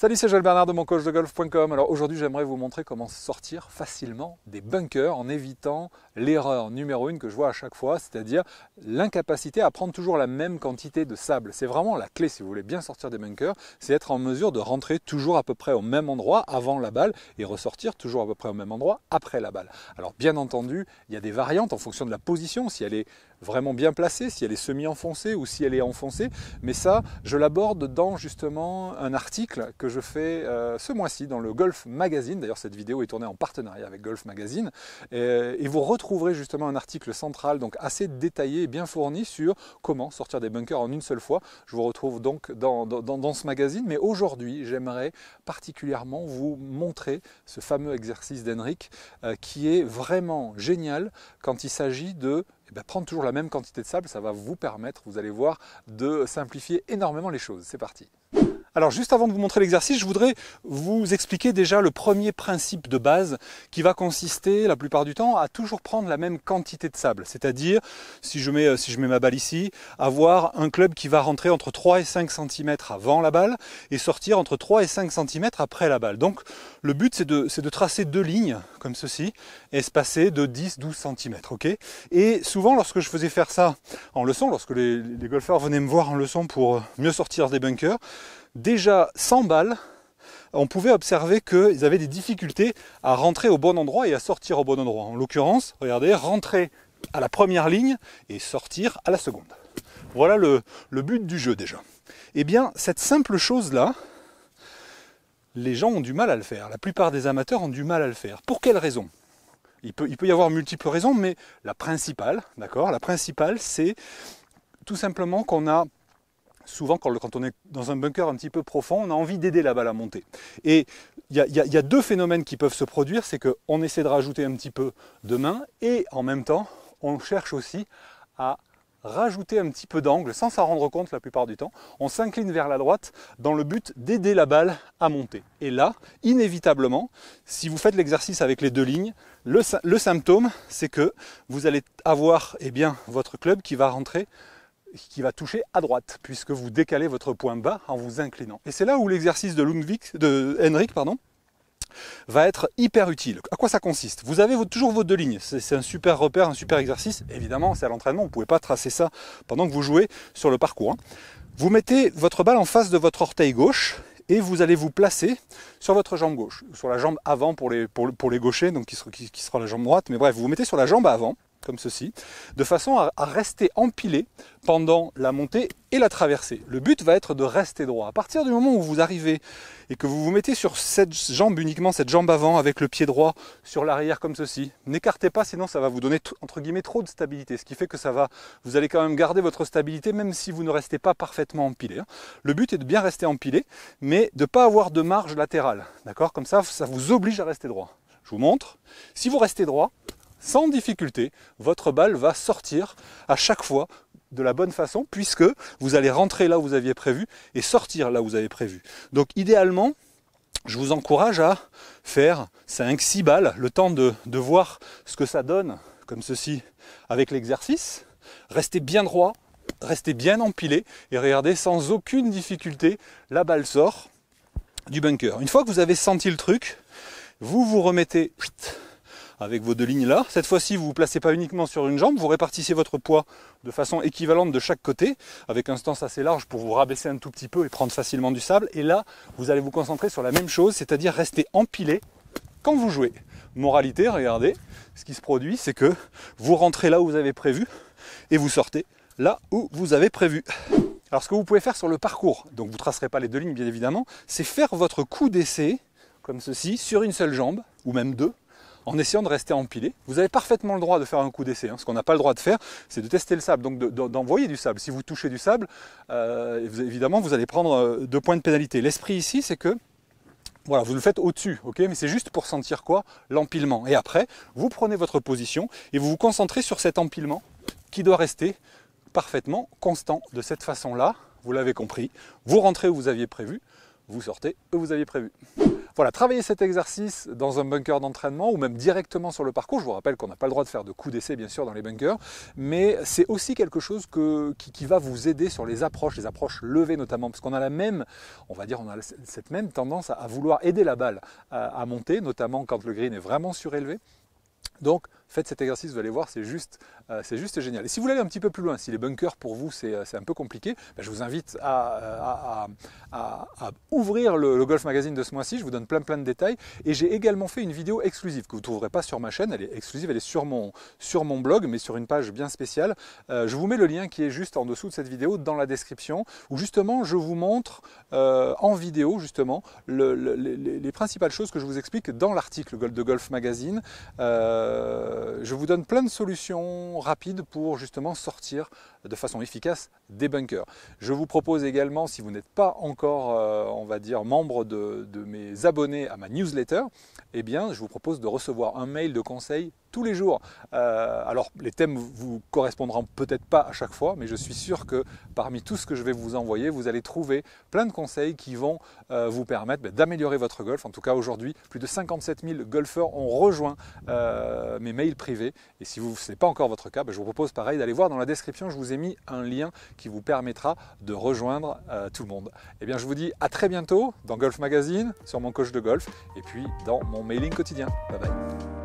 Salut, c'est Joël Bernard de mon coach de golf.com. Alors aujourd'hui, j'aimerais vous montrer comment sortir facilement des bunkers en évitant l'erreur numéro une que je vois à chaque fois, c'est-à-dire l'incapacité à prendre toujours la même quantité de sable. C'est vraiment la clé si vous voulez bien sortir des bunkers, c'est être en mesure de rentrer toujours à peu près au même endroit avant la balle et ressortir toujours à peu près au même endroit après la balle. Alors bien entendu, il y a des variantes en fonction de la position, si elle est vraiment bien placée, si elle est semi-enfoncée ou si elle est enfoncée. Mais ça, je l'aborde dans justement un article que je fais euh, ce mois-ci dans le Golf Magazine. D'ailleurs, cette vidéo est tournée en partenariat avec Golf Magazine. Euh, et, vous retrouverez justement un article central, donc assez détaillé et bien fourni sur comment sortir des bunkers en une seule fois. Je vous retrouve donc dans, ce magazine. Mais aujourd'hui, j'aimerais particulièrement vous montrer ce fameux exercice d'Henrik euh, qui est vraiment génial quand il s'agit de eh ben, prendre toujours la même quantité de sable, ça va vous permettre, vous allez voir, de simplifier énormément les choses. C'est parti alors juste avant de vous montrer l'exercice, je voudrais vous expliquer déjà le premier principe de base qui va consister la plupart du temps à toujours prendre la même quantité de sable. C'est-à-dire, si, je mets, euh, ma balle ici, avoir un club qui va rentrer entre 3 et 5 cm avant la balle et sortir entre 3 et 5 cm après la balle. Donc le but c'est de, tracer deux lignes comme ceci, espacées de 10-12 cm. et souvent lorsque je faisais faire ça en leçon, lorsque les golfeurs venaient me voir en leçon pour mieux sortir des bunkers, déjà 100 balles, on pouvait observer qu'ils avaient des difficultés à rentrer au bon endroit et à sortir au bon endroit. En l'occurrence, regardez, rentrer à la première ligne et sortir à la seconde. Voilà le, but du jeu déjà. Eh bien, cette simple chose-là, les gens ont du mal à le faire. La plupart des amateurs ont du mal à le faire. Pour quelles raisons il peut, il peut, y avoir multiples raisons, mais la principale, d'accord La principale, c'est tout simplement qu'on a souvent quand on est dans un bunker un petit peu profond, on a envie d'aider la balle à monter. Et il y, a deux phénomènes qui peuvent se produire, c'est qu'on essaie de rajouter un petit peu de main et en même temps, on cherche aussi à rajouter un petit peu d'angle sans s'en rendre compte la plupart du temps. On s'incline vers la droite dans le but d'aider la balle à monter. Et là, inévitablement, si vous faites l'exercice avec les deux lignes, le, symptôme, c'est que vous allez avoir eh bien, votre club qui va rentrer qui va toucher à droite, puisque vous décalez votre point bas en vous inclinant. Et c'est là où l'exercice de, Lundvik, de Henrik pardon, va être hyper utile. À quoi ça consiste Vous avez toujours vos deux lignes. C'est un super repère, un super exercice. Évidemment, c'est à l'entraînement, vous ne pouvez pas tracer ça pendant que vous jouez sur le parcours. Hein. Vous mettez votre balle en face de votre orteil gauche et vous allez vous placer sur votre jambe gauche, sur la jambe avant pour les, pour, les gauchers, donc qui qui sera la jambe droite. Mais bref, vous vous mettez sur la jambe avant comme ceci, de façon à, rester empilé pendant la montée et la traversée. Le but va être de rester droit. À partir du moment où vous arrivez et que vous vous mettez sur cette jambe uniquement, cette jambe avant, avec le pied droit sur l'arrière comme ceci, n'écartez pas, sinon ça va vous donner entre guillemets trop de stabilité, ce qui fait que ça va, vous allez quand même garder votre stabilité même si vous ne restez pas parfaitement empilé. Hein. Le but est de bien rester empilé, mais de ne pas avoir de marge latérale, d'accord Comme ça, ça vous oblige à rester droit. Je vous montre. Si vous restez droit, sans difficulté, votre balle va sortir à chaque fois de la bonne façon, puisque vous allez rentrer là où vous aviez prévu et sortir là où vous avez prévu. Donc idéalement, je vous encourage à faire 5-6 balles, le temps de, de, voir ce que ça donne, comme ceci, avec l'exercice. Restez bien droit, restez bien empilé et regardez sans aucune difficulté, la balle sort du bunker. Une fois que vous avez senti le truc, vous vous remettez avec vos deux lignes là. Cette fois-ci, vous ne vous placez pas uniquement sur une jambe, vous répartissez votre poids de façon équivalente de chaque côté, avec un stance assez large pour vous rabaisser un tout petit peu et prendre facilement du sable. Et là, vous allez vous concentrer sur la même chose, c'est-à-dire rester empilé quand vous jouez. Moralité, regardez, ce qui se produit, c'est que vous rentrez là où vous avez prévu et vous sortez là où vous avez prévu. Alors ce que vous pouvez faire sur le parcours, donc vous ne tracerez pas les deux lignes bien évidemment, c'est faire votre coup d'essai comme ceci sur une seule jambe, ou même deux, en essayant de rester empilé. Vous avez parfaitement le droit de faire un coup d'essai. Hein. Ce qu'on n'a pas le droit de faire, c'est de tester le sable, donc d'envoyer du sable. Si vous touchez du sable, euh, évidemment, vous allez prendre euh, deux points de pénalité. L'esprit ici, c'est que voilà, vous le faites au-dessus, ok Mais c'est juste pour sentir quoi L'empilement. Et après, vous prenez votre position et vous vous concentrez sur cet empilement qui doit rester parfaitement constant. De cette façon-là, vous l'avez compris, vous rentrez où vous aviez prévu, vous sortez où vous aviez prévu. Voilà, travailler cet exercice dans un bunker d'entraînement ou même directement sur le parcours. Je vous rappelle qu'on n'a pas le droit de faire de coups d'essai, bien sûr, dans les bunkers, mais c'est aussi quelque chose qui, va vous aider sur les approches, les approches levées notamment, parce qu'on a la même, on va dire, on a cette même tendance à, vouloir aider la balle à, à monter, notamment quand le green est vraiment surélevé. Donc faites cet exercice, vous allez voir, c'est juste, euh, c'est juste génial. Et si vous voulez aller un petit peu plus loin, si les bunkers pour vous c'est, euh, un peu compliqué, ben, je vous invite à, euh, ouvrir le, Golf Magazine de ce mois-ci, je vous donne plein plein de détails. Et j'ai également fait une vidéo exclusive que vous ne trouverez pas sur ma chaîne, elle est exclusive, elle est sur mon, sur mon blog, mais sur une page bien spéciale. je vous mets le lien qui est juste en dessous de cette vidéo dans la description, où justement je vous montre en vidéo justement les, principales choses que je vous explique dans l'article de Golf Magazine. Euh, je vous donne plein de solutions rapides pour justement sortir de façon efficace des bunkers. Je vous propose également, si vous n'êtes pas encore, euh, on va dire, membre de, de mes abonnés à ma newsletter, eh bien, je vous propose de recevoir un mail de conseil tous les jours. Euh, alors les thèmes vous correspondront peut-être pas à chaque fois, mais je suis sûr que parmi tout ce que je vais vous envoyer, vous allez trouver plein de conseils qui vont euh, vous permettre bah, d'améliorer votre golf. En tout cas aujourd'hui, plus de 57 000 golfeurs ont rejoint euh, mes mails privés. Et si vous, ce n'est pas encore votre cas, bah, je vous propose pareil d'aller voir dans la description, je vous ai mis un lien qui vous permettra de rejoindre tout le monde. Et eh bien je vous dis à très bientôt dans Golf Magazine, sur mon coach de golf, et puis dans mon mailing quotidien. Bye bye.